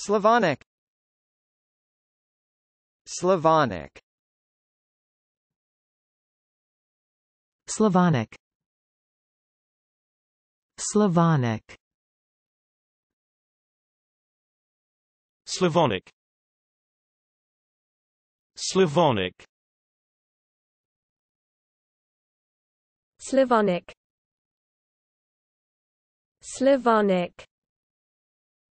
Slavonic Slavonic Slavonic Slavonic Slavonic Slavonic Slavonic Slavonic